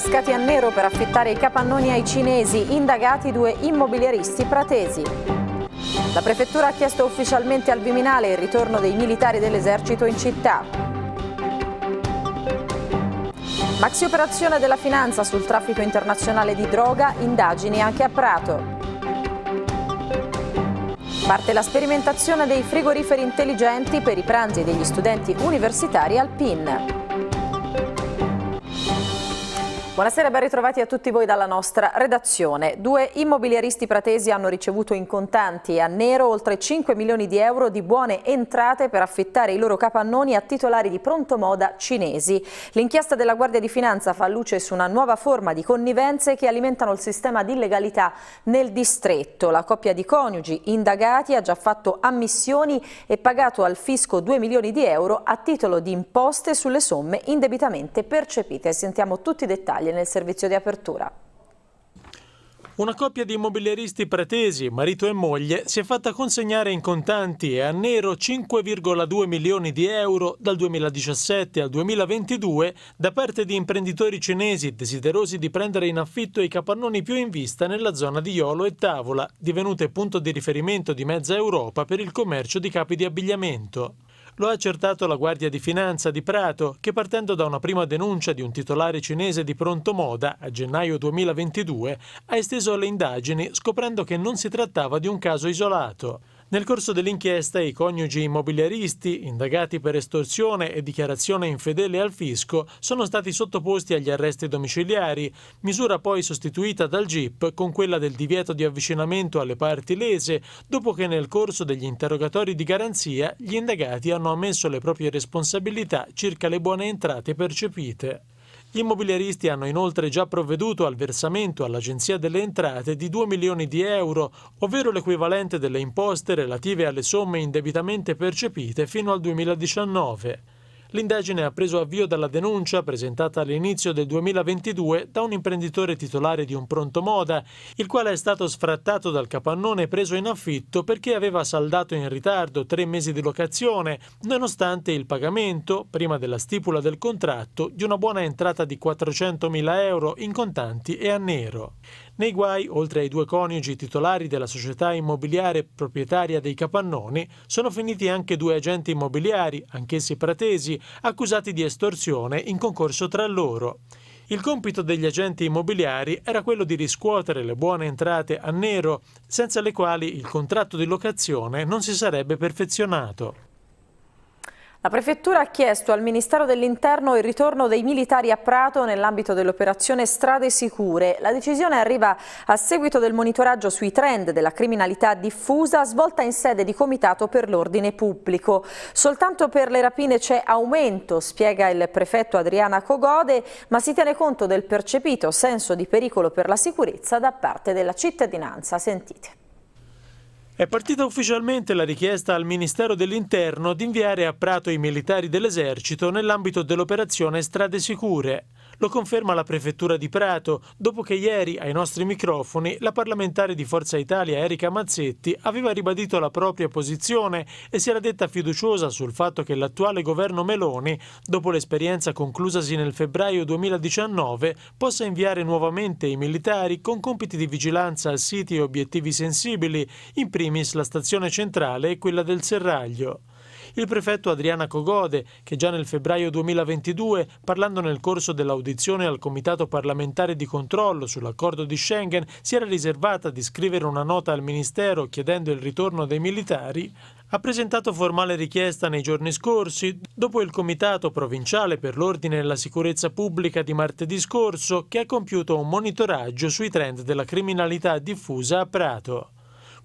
cascati a nero per affittare i capannoni ai cinesi, indagati due immobiliaristi pratesi. La prefettura ha chiesto ufficialmente al Viminale il ritorno dei militari dell'esercito in città. Maxi operazione della finanza sul traffico internazionale di droga, indagini anche a Prato. Parte la sperimentazione dei frigoriferi intelligenti per i pranzi degli studenti universitari al PIN. Buonasera, ben ritrovati a tutti voi dalla nostra redazione. Due immobiliaristi pratesi hanno ricevuto in contanti a nero oltre 5 milioni di euro di buone entrate per affittare i loro capannoni a titolari di pronto moda cinesi. L'inchiesta della Guardia di Finanza fa luce su una nuova forma di connivenze che alimentano il sistema di illegalità nel distretto. La coppia di coniugi indagati ha già fatto ammissioni e pagato al fisco 2 milioni di euro a titolo di imposte sulle somme indebitamente percepite. Sentiamo tutti i dettagli dettagli nel servizio di apertura. Una coppia di immobiliaristi pretesi, marito e moglie, si è fatta consegnare in contanti e a nero 5,2 milioni di euro dal 2017 al 2022 da parte di imprenditori cinesi desiderosi di prendere in affitto i capannoni più in vista nella zona di Iolo e Tavola, divenute punto di riferimento di mezza Europa per il commercio di capi di abbigliamento. Lo ha accertato la Guardia di Finanza di Prato, che partendo da una prima denuncia di un titolare cinese di Pronto Moda a gennaio 2022 ha esteso le indagini scoprendo che non si trattava di un caso isolato. Nel corso dell'inchiesta i coniugi immobiliaristi, indagati per estorsione e dichiarazione infedele al fisco, sono stati sottoposti agli arresti domiciliari, misura poi sostituita dal GIP con quella del divieto di avvicinamento alle parti lese, dopo che nel corso degli interrogatori di garanzia gli indagati hanno ammesso le proprie responsabilità circa le buone entrate percepite. Gli immobiliaristi hanno inoltre già provveduto al versamento all'Agenzia delle Entrate di 2 milioni di euro, ovvero l'equivalente delle imposte relative alle somme indebitamente percepite fino al 2019. L'indagine ha preso avvio dalla denuncia presentata all'inizio del 2022 da un imprenditore titolare di un pronto moda, il quale è stato sfrattato dal capannone preso in affitto perché aveva saldato in ritardo tre mesi di locazione, nonostante il pagamento, prima della stipula del contratto, di una buona entrata di 400.000 euro in contanti e a nero. Nei guai, oltre ai due coniugi titolari della società immobiliare proprietaria dei capannoni, sono finiti anche due agenti immobiliari, anch'essi pratesi, accusati di estorsione in concorso tra loro. Il compito degli agenti immobiliari era quello di riscuotere le buone entrate a nero, senza le quali il contratto di locazione non si sarebbe perfezionato. La Prefettura ha chiesto al Ministero dell'Interno il ritorno dei militari a Prato nell'ambito dell'operazione Strade Sicure. La decisione arriva a seguito del monitoraggio sui trend della criminalità diffusa svolta in sede di Comitato per l'Ordine Pubblico. Soltanto per le rapine c'è aumento, spiega il prefetto Adriana Cogode, ma si tiene conto del percepito senso di pericolo per la sicurezza da parte della cittadinanza. Sentite. È partita ufficialmente la richiesta al Ministero dell'Interno di inviare a Prato i militari dell'esercito nell'ambito dell'operazione Strade Sicure. Lo conferma la prefettura di Prato, dopo che ieri ai nostri microfoni la parlamentare di Forza Italia Erika Mazzetti aveva ribadito la propria posizione e si era detta fiduciosa sul fatto che l'attuale governo Meloni, dopo l'esperienza conclusasi nel febbraio 2019, possa inviare nuovamente i militari con compiti di vigilanza a siti e obiettivi sensibili, in primis la stazione centrale e quella del Serraglio il prefetto Adriana Cogode, che già nel febbraio 2022, parlando nel corso dell'audizione al Comitato parlamentare di controllo sull'accordo di Schengen, si era riservata di scrivere una nota al Ministero chiedendo il ritorno dei militari, ha presentato formale richiesta nei giorni scorsi, dopo il Comitato Provinciale per l'Ordine e la Sicurezza Pubblica di martedì scorso, che ha compiuto un monitoraggio sui trend della criminalità diffusa a Prato.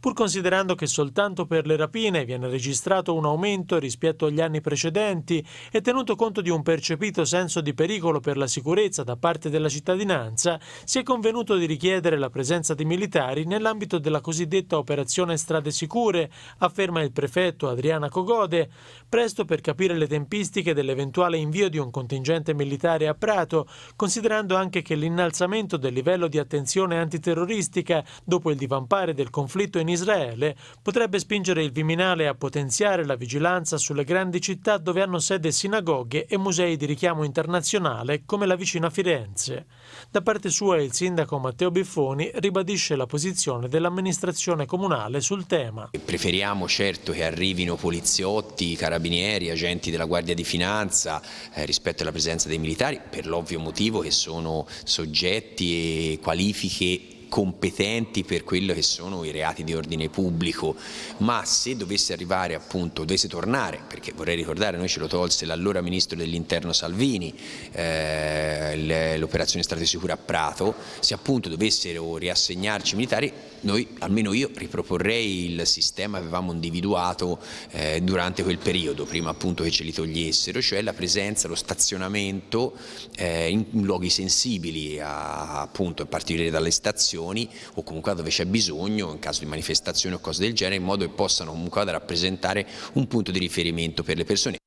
Pur considerando che soltanto per le rapine viene registrato un aumento rispetto agli anni precedenti e tenuto conto di un percepito senso di pericolo per la sicurezza da parte della cittadinanza, si è convenuto di richiedere la presenza di militari nell'ambito della cosiddetta operazione Strade Sicure, afferma il prefetto Adriana Cogode, presto per capire le tempistiche dell'eventuale invio di un contingente militare a Prato, considerando anche che l'innalzamento del livello di attenzione antiterroristica dopo il divampare del conflitto in Israele Israele potrebbe spingere il Viminale a potenziare la vigilanza sulle grandi città dove hanno sede sinagoghe e musei di richiamo internazionale come la vicina Firenze. Da parte sua il sindaco Matteo Biffoni ribadisce la posizione dell'amministrazione comunale sul tema. Preferiamo certo che arrivino poliziotti, carabinieri, agenti della Guardia di Finanza eh, rispetto alla presenza dei militari per l'ovvio motivo che sono soggetti e qualifiche competenti per quello che sono i reati di ordine pubblico, ma se dovesse arrivare appunto, dovesse tornare, perché vorrei ricordare, noi ce lo tolse l'allora Ministro dell'Interno Salvini, eh, l'operazione Stato Sicura a Prato, se appunto dovessero riassegnarci militari noi, almeno io, riproporrei il sistema che avevamo individuato eh, durante quel periodo, prima appunto che ce li togliessero, cioè la presenza, lo stazionamento eh, in luoghi sensibili, a, appunto a partire dalle stazioni o comunque dove c'è bisogno, in caso di manifestazioni o cose del genere, in modo che possano comunque rappresentare un punto di riferimento per le persone.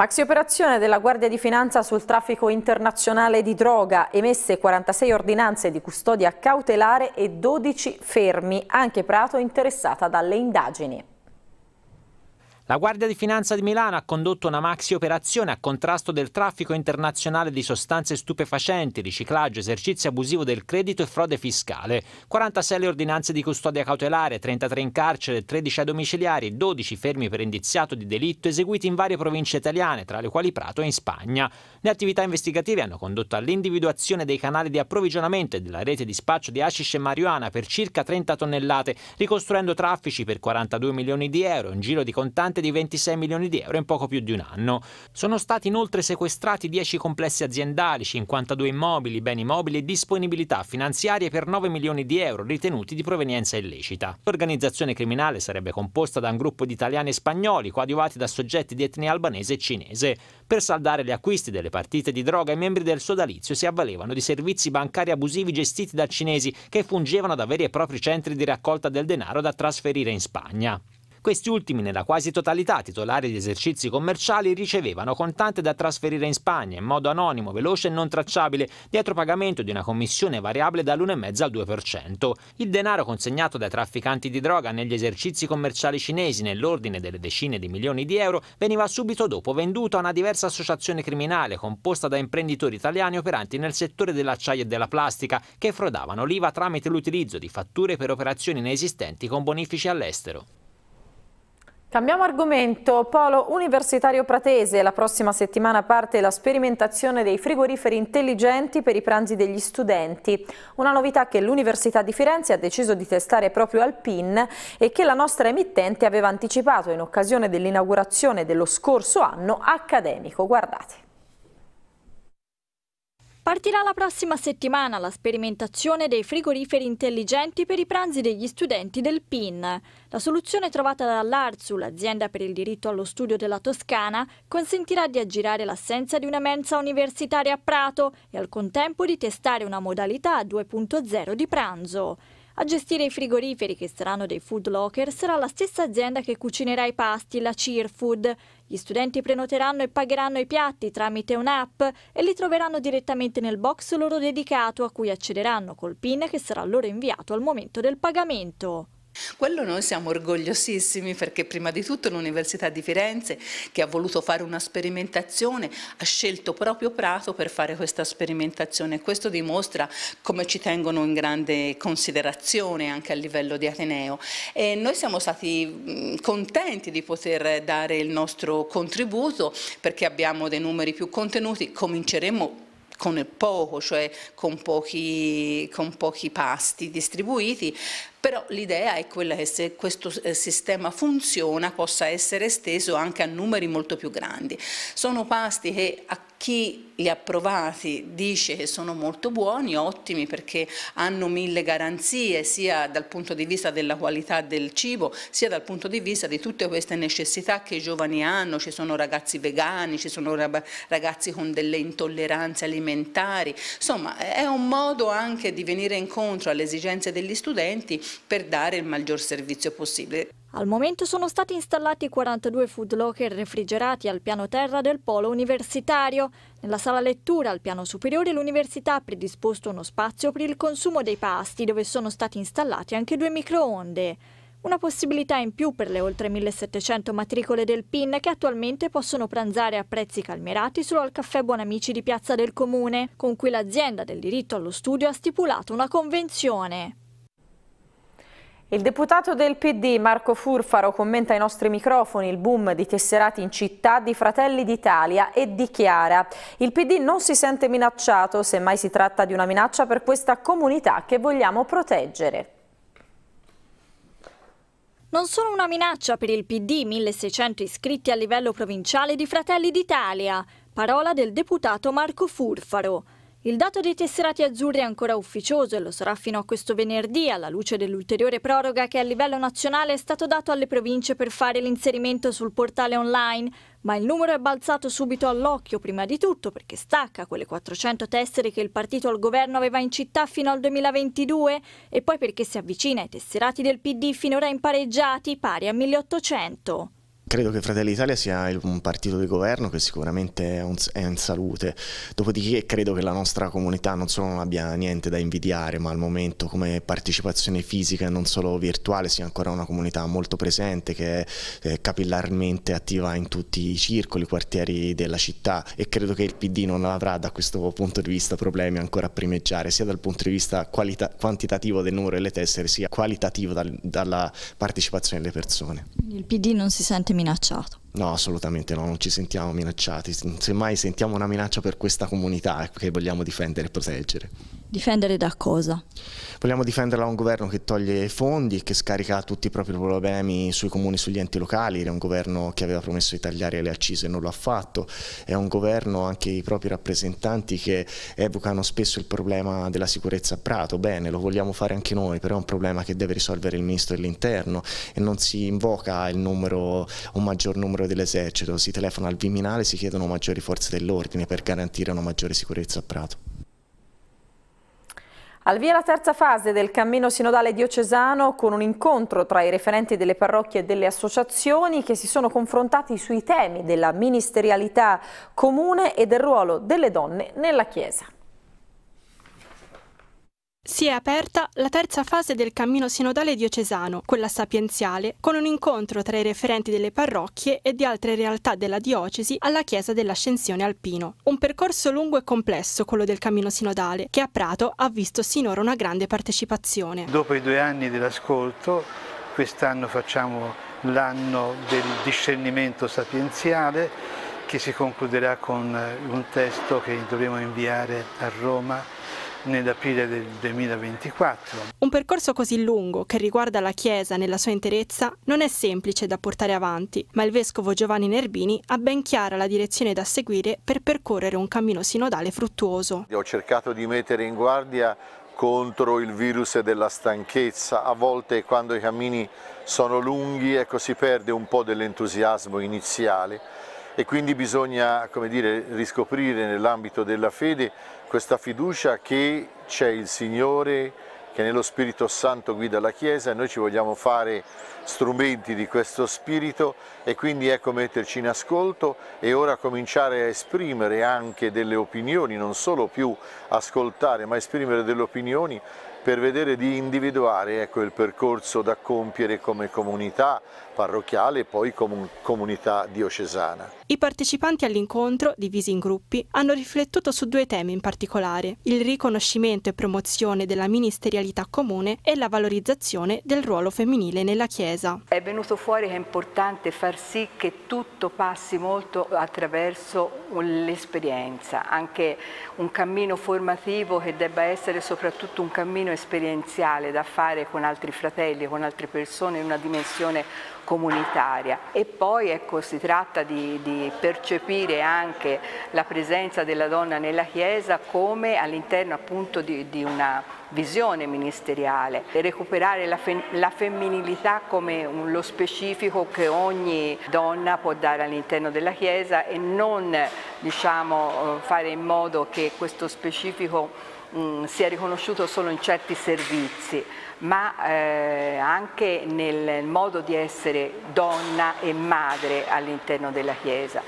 Maxi operazione della Guardia di Finanza sul traffico internazionale di droga, emesse 46 ordinanze di custodia cautelare e 12 fermi, anche Prato interessata dalle indagini. La Guardia di Finanza di Milano ha condotto una maxi operazione a contrasto del traffico internazionale di sostanze stupefacenti, riciclaggio, esercizio abusivo del credito e frode fiscale. 46 le ordinanze di custodia cautelare, 33 in carcere, 13 a domiciliari, 12 fermi per indiziato di delitto eseguiti in varie province italiane, tra le quali Prato e in Spagna. Le attività investigative hanno condotto all'individuazione dei canali di approvvigionamento e della rete di spaccio di hashish e marijuana per circa 30 tonnellate, ricostruendo traffici per 42 milioni di euro, un giro di contanti ammontante di 26 milioni di euro in poco più di un anno. Sono stati inoltre sequestrati 10 complessi aziendali, 52 immobili, beni mobili e disponibilità finanziarie per 9 milioni di euro ritenuti di provenienza illecita. L'organizzazione criminale sarebbe composta da un gruppo di italiani e spagnoli coadiuvati da soggetti di etnia albanese e cinese. Per saldare gli acquisti delle partite di droga i membri del sodalizio si avvalevano di servizi bancari abusivi gestiti da cinesi che fungevano da veri e propri centri di raccolta del denaro da trasferire in Spagna. Questi ultimi, nella quasi totalità titolari di esercizi commerciali, ricevevano contante da trasferire in Spagna in modo anonimo, veloce e non tracciabile, dietro pagamento di una commissione variabile dall'1,5 al 2%. Il denaro consegnato dai trafficanti di droga negli esercizi commerciali cinesi nell'ordine delle decine di milioni di euro veniva subito dopo venduto a una diversa associazione criminale composta da imprenditori italiani operanti nel settore dell'acciaio e della plastica che frodavano l'IVA tramite l'utilizzo di fatture per operazioni inesistenti con bonifici all'estero. Cambiamo argomento, Polo Universitario Pratese, la prossima settimana parte la sperimentazione dei frigoriferi intelligenti per i pranzi degli studenti, una novità che l'Università di Firenze ha deciso di testare proprio al PIN e che la nostra emittente aveva anticipato in occasione dell'inaugurazione dello scorso anno accademico. Guardate. Partirà la prossima settimana la sperimentazione dei frigoriferi intelligenti per i pranzi degli studenti del PIN. La soluzione trovata dall'ARZU, l'azienda per il diritto allo studio della Toscana, consentirà di aggirare l'assenza di una mensa universitaria a Prato e al contempo di testare una modalità 2.0 di pranzo. A gestire i frigoriferi, che saranno dei food locker, sarà la stessa azienda che cucinerà i pasti, la Cheerfood, gli studenti prenoteranno e pagheranno i piatti tramite un'app e li troveranno direttamente nel box loro dedicato a cui accederanno col PIN che sarà loro inviato al momento del pagamento. Quello noi siamo orgogliosissimi perché prima di tutto l'Università di Firenze che ha voluto fare una sperimentazione ha scelto proprio Prato per fare questa sperimentazione questo dimostra come ci tengono in grande considerazione anche a livello di Ateneo e noi siamo stati mm, contenti di poter dare il nostro contributo perché abbiamo dei numeri più contenuti, cominceremo con poco, cioè con pochi, con pochi pasti distribuiti, però l'idea è quella che se questo eh, sistema funziona possa essere esteso anche a numeri molto più grandi. Sono pasti che a chi li ha provati dice che sono molto buoni, ottimi perché hanno mille garanzie sia dal punto di vista della qualità del cibo sia dal punto di vista di tutte queste necessità che i giovani hanno, ci sono ragazzi vegani, ci sono ragazzi con delle intolleranze alimentari, insomma è un modo anche di venire incontro alle esigenze degli studenti per dare il maggior servizio possibile. Al momento sono stati installati 42 food locker refrigerati al piano terra del polo universitario. Nella sala lettura al piano superiore l'università ha predisposto uno spazio per il consumo dei pasti dove sono stati installati anche due microonde. Una possibilità in più per le oltre 1700 matricole del PIN che attualmente possono pranzare a prezzi calmerati solo al caffè Buonamici di Piazza del Comune, con cui l'azienda del diritto allo studio ha stipulato una convenzione. Il deputato del PD Marco Furfaro commenta ai nostri microfoni il boom di tesserati in città di Fratelli d'Italia e dichiara il PD non si sente minacciato, semmai si tratta di una minaccia per questa comunità che vogliamo proteggere. Non sono una minaccia per il PD 1600 iscritti a livello provinciale di Fratelli d'Italia, parola del deputato Marco Furfaro. Il dato dei tesserati azzurri è ancora ufficioso e lo sarà fino a questo venerdì, alla luce dell'ulteriore proroga che a livello nazionale è stato dato alle province per fare l'inserimento sul portale online, ma il numero è balzato subito all'occhio, prima di tutto perché stacca quelle 400 tessere che il partito al governo aveva in città fino al 2022 e poi perché si avvicina ai tesserati del PD finora impareggiati, pari a 1800. Credo che Fratelli Italia sia un partito di governo che sicuramente è in salute, dopodiché credo che la nostra comunità non solo non abbia niente da invidiare, ma al momento come partecipazione fisica e non solo virtuale sia ancora una comunità molto presente che è eh, capillarmente attiva in tutti i circoli, i quartieri della città e credo che il PD non avrà da questo punto di vista problemi ancora a primeggiare, sia dal punto di vista quantitativo del numero delle tessere, sia qualitativo dal, dalla partecipazione delle persone. Il PD non si sente minacciato. No, assolutamente no, non ci sentiamo minacciati, semmai sentiamo una minaccia per questa comunità ecco, che vogliamo difendere e proteggere. Difendere da cosa? Vogliamo difenderla da un governo che toglie fondi e che scarica tutti i propri problemi sui comuni, e sugli enti locali, era un governo che aveva promesso di tagliare le accise e non lo ha fatto, è un governo anche i propri rappresentanti che evocano spesso il problema della sicurezza a Prato, bene lo vogliamo fare anche noi, però è un problema che deve risolvere il ministro dell'interno e non si invoca numero, un maggior numero dell'esercito, si telefona al Viminale, e si chiedono maggiori forze dell'ordine per garantire una maggiore sicurezza a Prato. Al via la terza fase del cammino sinodale diocesano con un incontro tra i referenti delle parrocchie e delle associazioni che si sono confrontati sui temi della ministerialità comune e del ruolo delle donne nella Chiesa. Si è aperta la terza fase del cammino sinodale diocesano, quella sapienziale, con un incontro tra i referenti delle parrocchie e di altre realtà della diocesi alla chiesa dell'Ascensione Alpino. Un percorso lungo e complesso quello del cammino sinodale, che a Prato ha visto sinora una grande partecipazione. Dopo i due anni dell'ascolto, quest'anno facciamo l'anno del discernimento sapienziale che si concluderà con un testo che dovremo inviare a Roma nell'aprile del 2024. Un percorso così lungo che riguarda la Chiesa nella sua interezza non è semplice da portare avanti, ma il Vescovo Giovanni Nerbini ha ben chiara la direzione da seguire per percorrere un cammino sinodale fruttuoso. Ho cercato di mettere in guardia contro il virus della stanchezza, a volte quando i cammini sono lunghi ecco, si perde un po' dell'entusiasmo iniziale e quindi bisogna dire, riscoprire nell'ambito della fede questa fiducia che c'è il Signore che nello Spirito Santo guida la Chiesa e noi ci vogliamo fare strumenti di questo Spirito e quindi ecco metterci in ascolto e ora cominciare a esprimere anche delle opinioni, non solo più ascoltare ma esprimere delle opinioni per vedere di individuare ecco, il percorso da compiere come comunità parrocchiale e poi come comunità diocesana. I partecipanti all'incontro, divisi in gruppi, hanno riflettuto su due temi in particolare, il riconoscimento e promozione della ministerialità comune e la valorizzazione del ruolo femminile nella Chiesa. È venuto fuori che è importante far sì che tutto passi molto attraverso l'esperienza, anche un cammino formativo che debba essere soprattutto un cammino esperienziale da fare con altri fratelli, con altre persone in una dimensione comunitaria e poi ecco, si tratta di, di percepire anche la presenza della donna nella Chiesa come all'interno appunto di, di una visione ministeriale, recuperare la, fe la femminilità come un, lo specifico che ogni donna può dare all'interno della Chiesa e non diciamo, fare in modo che questo specifico mh, mm, sia riconosciuto solo in certi servizi, ma eh, anche nel modo di essere donna e madre all'interno della Chiesa.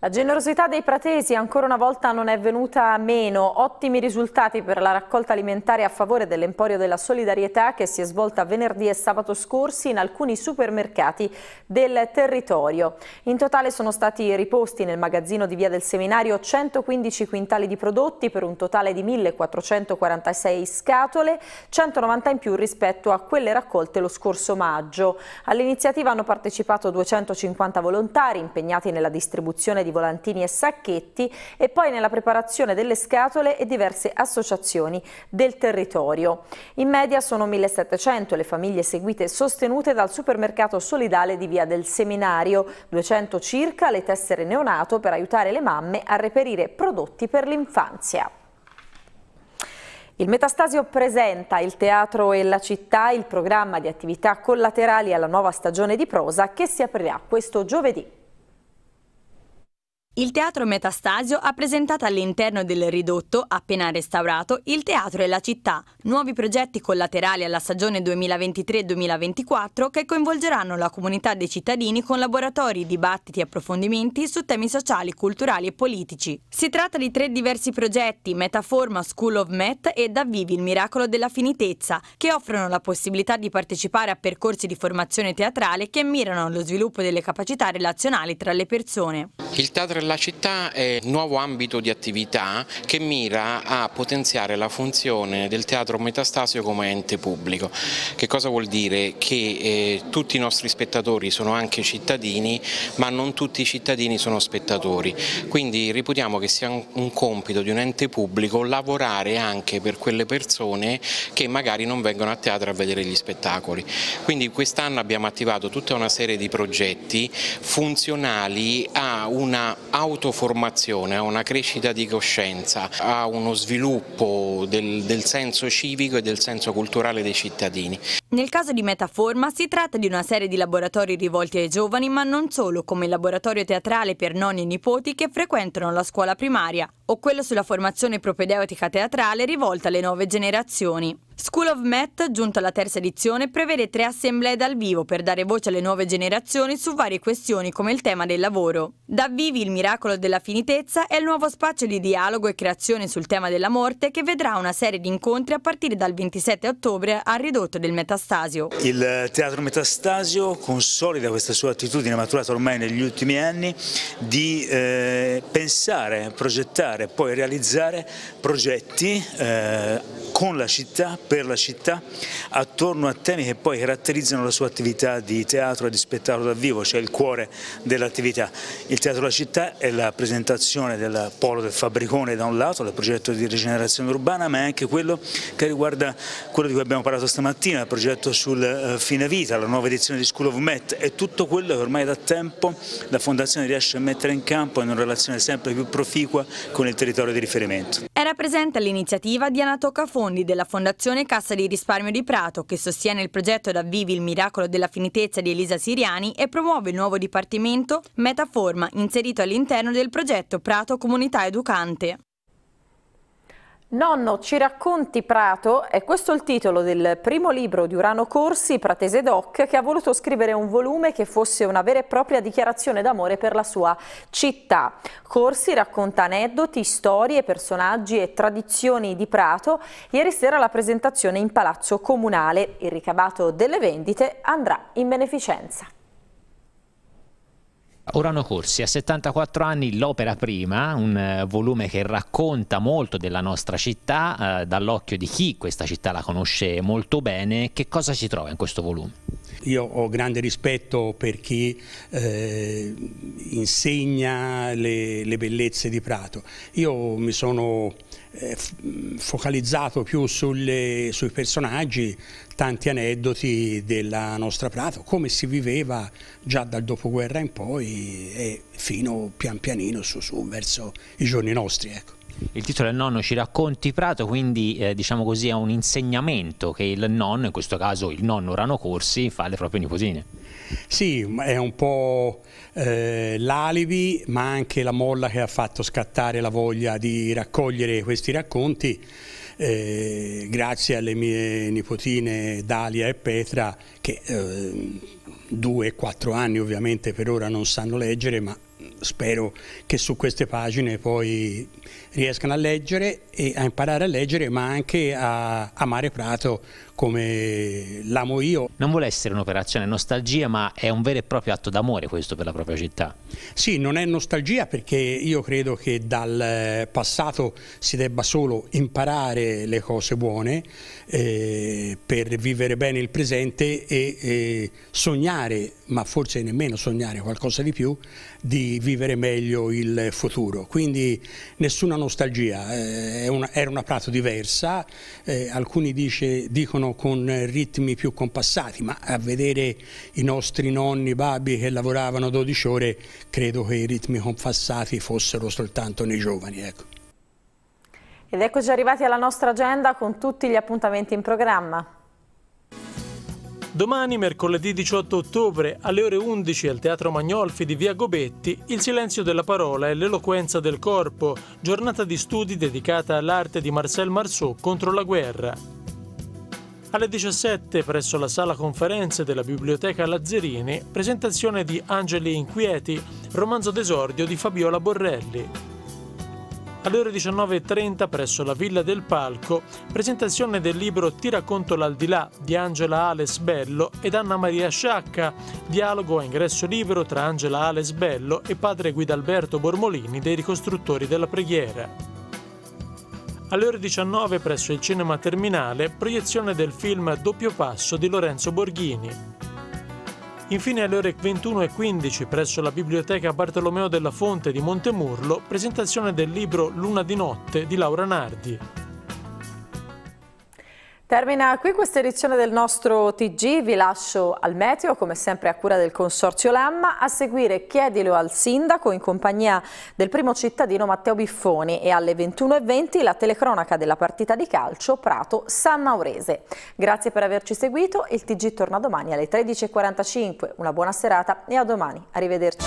La generosità dei pratesi ancora una volta non è venuta a meno. Ottimi risultati per la raccolta alimentare a favore dell'Emporio della Solidarietà che si è svolta venerdì e sabato scorsi in alcuni supermercati del territorio. In totale sono stati riposti nel magazzino di Via del Seminario 115 quintali di prodotti per un totale di 1446 scatole, 190 in più rispetto a quelle raccolte lo scorso maggio. All'iniziativa hanno partecipato 250 volontari impegnati nella distribuzione di di volantini e sacchetti e poi nella preparazione delle scatole e diverse associazioni del territorio. In media sono 1700 le famiglie seguite e sostenute dal supermercato solidale di Via del Seminario, 200 circa le tessere neonato per aiutare le mamme a reperire prodotti per l'infanzia. Il Metastasio presenta Il teatro e la città, il programma di attività collaterali alla nuova stagione di prosa che si aprirà questo giovedì. Il Teatro Metastasio ha presentato all'interno del ridotto, appena restaurato, il Teatro e la città, nuovi progetti collaterali alla stagione 2023-2024 che coinvolgeranno la comunità dei cittadini con laboratori, dibattiti e approfondimenti su temi sociali, culturali e politici. Si tratta di tre diversi progetti, Metaforma, School of Met e Da Vivi il miracolo della finitezza, che offrono la possibilità di partecipare a percorsi di formazione teatrale che mirano allo sviluppo delle capacità relazionali tra le persone. Il teatro la città è un nuovo ambito di attività che mira a potenziare la funzione del teatro metastasio come ente pubblico. Che cosa vuol dire? Che eh, tutti i nostri spettatori sono anche cittadini, ma non tutti i cittadini sono spettatori. Quindi riputiamo che sia un compito di un ente pubblico lavorare anche per quelle persone che magari non vengono a teatro a vedere gli spettacoli. Quindi quest'anno abbiamo attivato tutta una serie di progetti funzionali a una autoformazione, a una crescita di coscienza, a uno sviluppo del, del senso civico e del senso culturale dei cittadini. Nel caso di Metaforma si tratta di una serie di laboratori rivolti ai giovani, ma non solo, come il laboratorio teatrale per nonni e nipoti che frequentano la scuola primaria o quello sulla formazione propedeutica teatrale rivolta alle nuove generazioni. School of Met, giunta alla terza edizione, prevede tre assemblee dal vivo per dare voce alle nuove generazioni su varie questioni come il tema del lavoro. Da Vivi il miracolo della finitezza è il nuovo spazio di dialogo e creazione sul tema della morte che vedrà una serie di incontri a partire dal 27 ottobre al ridotto del Metastasio. Il Teatro Metastasio consolida questa sua attitudine maturata ormai negli ultimi anni di eh, pensare, progettare, poi realizzare progetti eh, con la città per la città attorno a temi che poi caratterizzano la sua attività di teatro e di spettacolo dal vivo, cioè il cuore dell'attività. Il Teatro della Città è la presentazione del polo del fabbricone da un lato, del progetto di rigenerazione urbana, ma è anche quello che riguarda quello di cui abbiamo parlato stamattina, il progetto sul eh, fine vita, la nuova edizione di School of Met e tutto quello che ormai da tempo la Fondazione riesce a mettere in campo in una relazione sempre più proficua con il territorio di riferimento. Era presente all'iniziativa Diana Toccafondi della Fondazione Cassa di Risparmio di Prato, che sostiene il progetto da Vivi il miracolo della finitezza di Elisa Siriani e promuove il nuovo dipartimento Metaforma, inserito all'interno del progetto Prato Comunità Educante. Nonno, ci racconti Prato? È questo il titolo del primo libro di Urano Corsi, Pratese Doc, che ha voluto scrivere un volume che fosse una vera e propria dichiarazione d'amore per la sua città. Corsi racconta aneddoti, storie, personaggi e tradizioni di Prato. Ieri sera la presentazione in Palazzo Comunale. Il ricavato delle vendite andrà in beneficenza. Orano Corsi, a 74 anni l'opera prima, un eh, volume che racconta molto della nostra città, eh, dall'occhio di chi questa città la conosce molto bene, che cosa si trova in questo volume? Io ho grande rispetto per chi eh, insegna le, le bellezze di Prato. Io mi sono eh, focalizzato più sulle, sui personaggi tanti aneddoti della nostra Prato, come si viveva già dal dopoguerra in poi e fino pian pianino su, su verso i giorni nostri. Ecco. Il titolo è Nonno ci racconti Prato, quindi eh, diciamo così è un insegnamento che il nonno, in questo caso il nonno Rano Corsi, fa alle proprie nipotine. Sì, è un po' eh, l'alibi ma anche la molla che ha fatto scattare la voglia di raccogliere questi racconti. Eh, grazie alle mie nipotine Dalia e Petra che eh, due e quattro anni ovviamente per ora non sanno leggere ma spero che su queste pagine poi riescano a leggere e a imparare a leggere ma anche a amare Prato come l'amo io. Non vuole essere un'operazione nostalgia ma è un vero e proprio atto d'amore questo per la propria città. Sì, non è nostalgia perché io credo che dal passato si debba solo imparare le cose buone eh, per vivere bene il presente e eh, sognare, ma forse nemmeno sognare qualcosa di più, di vivere meglio il futuro, quindi nessuna nostalgia, eh, una, era una prato diversa, eh, alcuni dice, dicono con ritmi più compassati, ma a vedere i nostri nonni, babbi che lavoravano 12 ore, credo che i ritmi compassati fossero soltanto nei giovani. Ecco. Ed eccoci arrivati alla nostra agenda con tutti gli appuntamenti in programma. Domani, mercoledì 18 ottobre, alle ore 11 al Teatro Magnolfi di Via Gobetti, Il silenzio della parola e l'eloquenza del corpo, giornata di studi dedicata all'arte di Marcel Marceau contro la guerra. Alle 17 presso la sala conferenze della Biblioteca Lazzerini, presentazione di Angeli Inquieti, romanzo d'esordio di Fabiola Borrelli alle ore 19.30 presso la Villa del Palco, presentazione del libro Ti racconto l'aldilà di Angela Ales Bello ed Anna Maria Sciacca, dialogo a ingresso libero tra Angela Ales Bello e padre Guidalberto Bormolini dei ricostruttori della preghiera. Alle ore 19 presso il Cinema Terminale, proiezione del film Doppio Passo di Lorenzo Borghini. Infine alle ore 21.15 presso la Biblioteca Bartolomeo della Fonte di Montemurlo presentazione del libro Luna di notte di Laura Nardi. Termina qui questa edizione del nostro TG, vi lascio al meteo come sempre a cura del Consorzio Lamma, a seguire chiedilo al sindaco in compagnia del primo cittadino Matteo Biffoni e alle 21.20 la telecronaca della partita di calcio Prato-San Maurese. Grazie per averci seguito, il TG torna domani alle 13.45, una buona serata e a domani, arrivederci.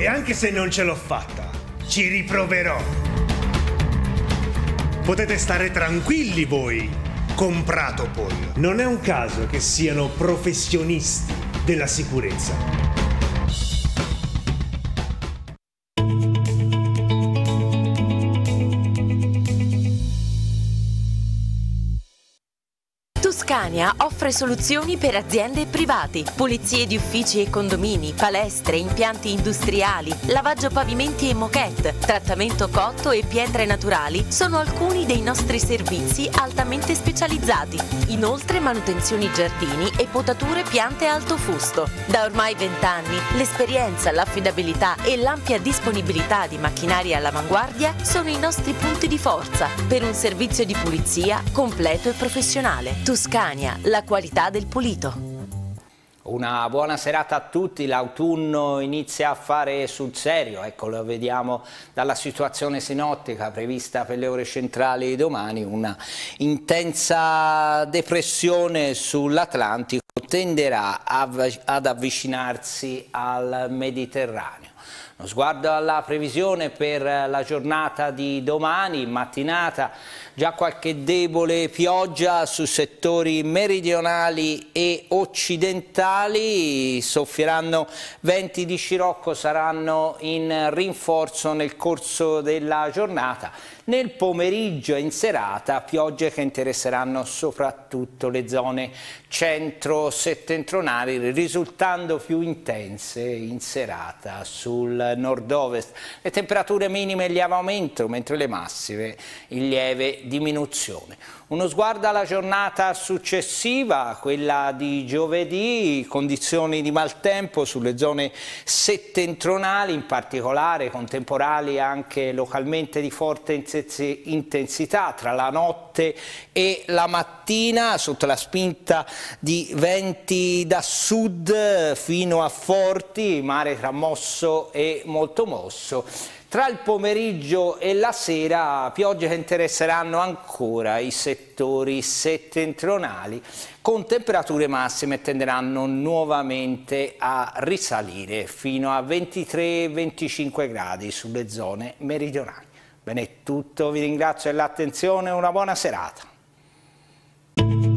E anche se non ce l'ho fatta, ci riproverò. Potete stare tranquilli voi, comprato Pratopol. Non è un caso che siano professionisti della sicurezza. Toscania offre soluzioni per aziende e privati, pulizie di uffici e condomini, palestre, impianti industriali, lavaggio pavimenti e moquette, trattamento cotto e pietre naturali sono alcuni dei nostri servizi altamente specializzati. Inoltre manutenzioni giardini e potature piante alto fusto. Da ormai 20 anni l'esperienza, l'affidabilità e l'ampia disponibilità di macchinari all'avanguardia sono i nostri punti di forza per un servizio di pulizia completo e professionale. Toscana Lucania, la qualità del pulito. Una buona serata a tutti, l'autunno inizia a fare sul serio, ecco lo vediamo dalla situazione sinottica prevista per le ore centrali di domani, una intensa depressione sull'Atlantico tenderà ad avvicinarsi al Mediterraneo. Uno sguardo alla previsione per la giornata di domani, mattinata, già qualche debole pioggia su settori meridionali e occidentali, soffieranno venti di scirocco, saranno in rinforzo nel corso della giornata, nel pomeriggio e in serata piogge che interesseranno soprattutto le zone centro-settentrionali, risultando più intense in serata sul nord-ovest. Le temperature minime in lieve aumento, mentre le massime in lieve diminuzione. Uno sguardo alla giornata successiva, quella di giovedì, condizioni di maltempo sulle zone settentrionali, in particolare con temporali anche localmente di forte intensità tra la notte e la mattina, sotto la spinta di venti da sud fino a forti, mare tramosso e molto mosso tra il pomeriggio e la sera piogge che interesseranno ancora i settori settentrionali con temperature massime tenderanno nuovamente a risalire fino a 23-25 gradi sulle zone meridionali. Bene, è tutto, vi ringrazio dell'attenzione e una buona serata.